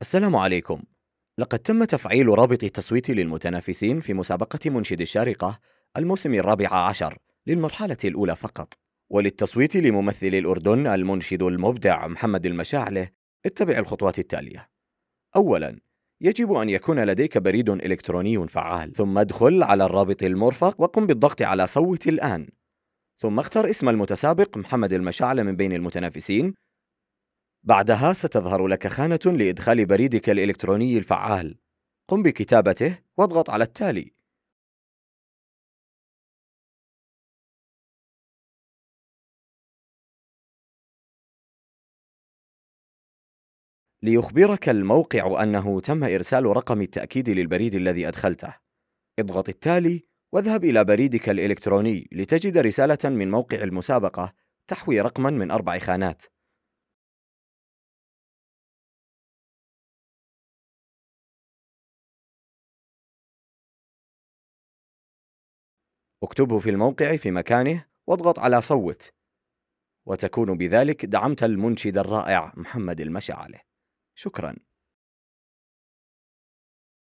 السلام عليكم لقد تم تفعيل رابط التصويت للمتنافسين في مسابقة منشد الشارقة الموسم الرابع عشر للمرحلة الأولى فقط وللتصويت لممثل الأردن المنشد المبدع محمد المشاعله اتبع الخطوات التالية أولاً يجب أن يكون لديك بريد إلكتروني فعال ثم ادخل على الرابط المرفق وقم بالضغط على صوت الآن ثم اختر اسم المتسابق محمد المشعلة من بين المتنافسين بعدها ستظهر لك خانة لإدخال بريدك الإلكتروني الفعال قم بكتابته واضغط على التالي ليخبرك الموقع أنه تم إرسال رقم التأكيد للبريد الذي أدخلته اضغط التالي واذهب إلى بريدك الإلكتروني لتجد رسالة من موقع المسابقة تحوي رقماً من أربع خانات اكتبه في الموقع في مكانه واضغط على صوت وتكون بذلك دعمت المنشد الرائع محمد المشعله شكراً